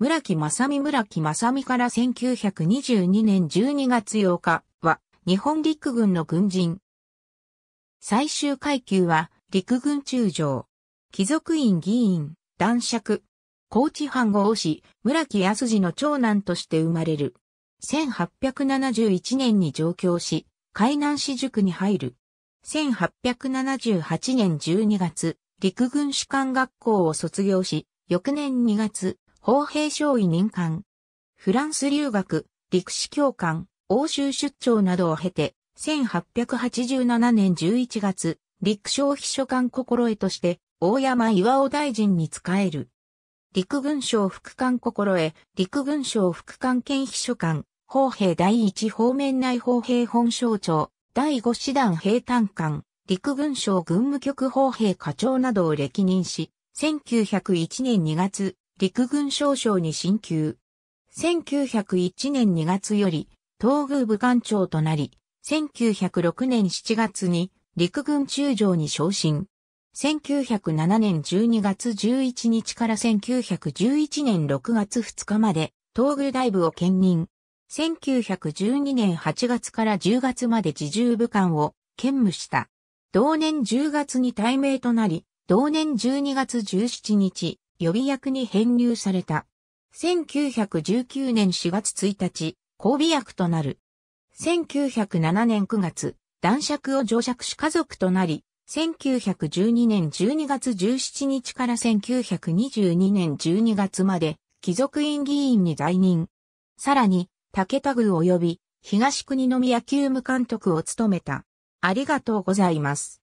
村木正美村木正美から1922年12月8日は日本陸軍の軍人。最終階級は陸軍中将。貴族院議員、男爵。高知藩押し、村木康次の長男として生まれる。1871年に上京し、海南市塾に入る。1878年12月、陸軍士官学校を卒業し、翌年2月、砲兵少尉任官。フランス留学、陸士教官、欧州出張などを経て、1887年11月、陸将秘書官心得として、大山岩尾大臣に仕える。陸軍省副官心得、陸軍省副官兼秘書官、砲兵第一方面内砲兵本省長、第五師団兵単官、陸軍省軍務局砲兵課長などを歴任し、1901年2月、陸軍少将に進級。1901年2月より、東宮部官長となり、1906年7月に陸軍中将に昇進。1907年12月11日から1911年6月2日まで、東宮大部を兼任。1912年8月から10月まで自重部官を兼務した。同年10月に対名となり、同年12月17日、予備役に編入された。1919年4月1日、交尾役となる。1907年9月、男爵を乗爵主家族となり、1912年12月17日から1922年12月まで、貴族院議員に在任。さらに、竹田軍及び、東国の宮球務監督を務めた。ありがとうございます。